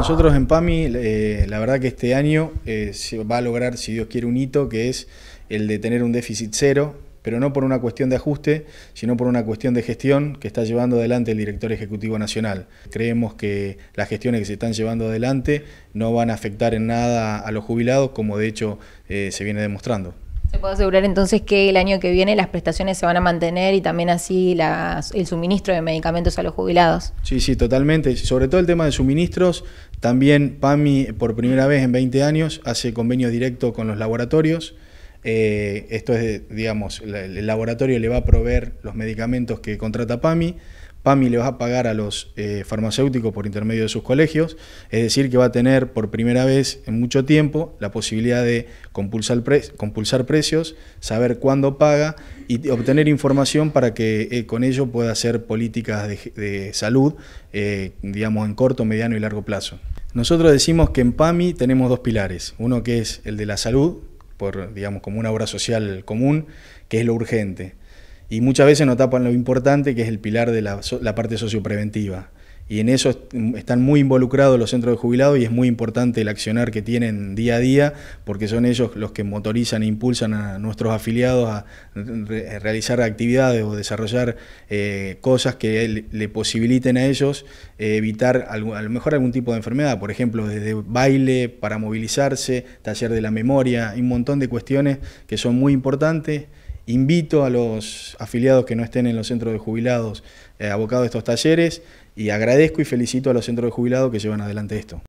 Nosotros en PAMI, eh, la verdad que este año eh, se va a lograr, si Dios quiere, un hito que es el de tener un déficit cero, pero no por una cuestión de ajuste, sino por una cuestión de gestión que está llevando adelante el director ejecutivo nacional. Creemos que las gestiones que se están llevando adelante no van a afectar en nada a los jubilados, como de hecho eh, se viene demostrando. Se puede asegurar entonces que el año que viene las prestaciones se van a mantener y también así el suministro de medicamentos a los jubilados. Sí, sí, totalmente. Sobre todo el tema de suministros, también PAMI por primera vez en 20 años hace convenio directo con los laboratorios. Eh, esto es, digamos, el laboratorio le va a proveer los medicamentos que contrata PAMI PAMI le va a pagar a los eh, farmacéuticos por intermedio de sus colegios, es decir, que va a tener por primera vez en mucho tiempo la posibilidad de compulsar, compulsar precios, saber cuándo paga y obtener información para que eh, con ello pueda hacer políticas de, salud, eh, digamos, en corto, mediano y largo plazo. Nosotros decimos que en PAMI tenemos dos pilares, uno que es el de la salud, por, digamos, como una obra social común, que es lo urgente y muchas veces no tapan lo importante que es el pilar de la, parte sociopreventiva. Y en eso mm, están muy involucrados los centros de jubilados y es muy importante el accionar que tienen día a día porque son ellos los que motorizan e impulsan a nuestros afiliados a realizar actividades o desarrollar eh, cosas que le posibiliten a ellos eh, evitar a lo mejor algún tipo de enfermedad, por ejemplo, desde baile para movilizarse, taller de la memoria, un montón de cuestiones que son muy importantes Invito a los afiliados que no estén en los centros de jubilados eh, a abocados estos talleres y agradezco y felicito a los centros de jubilados que llevan adelante esto.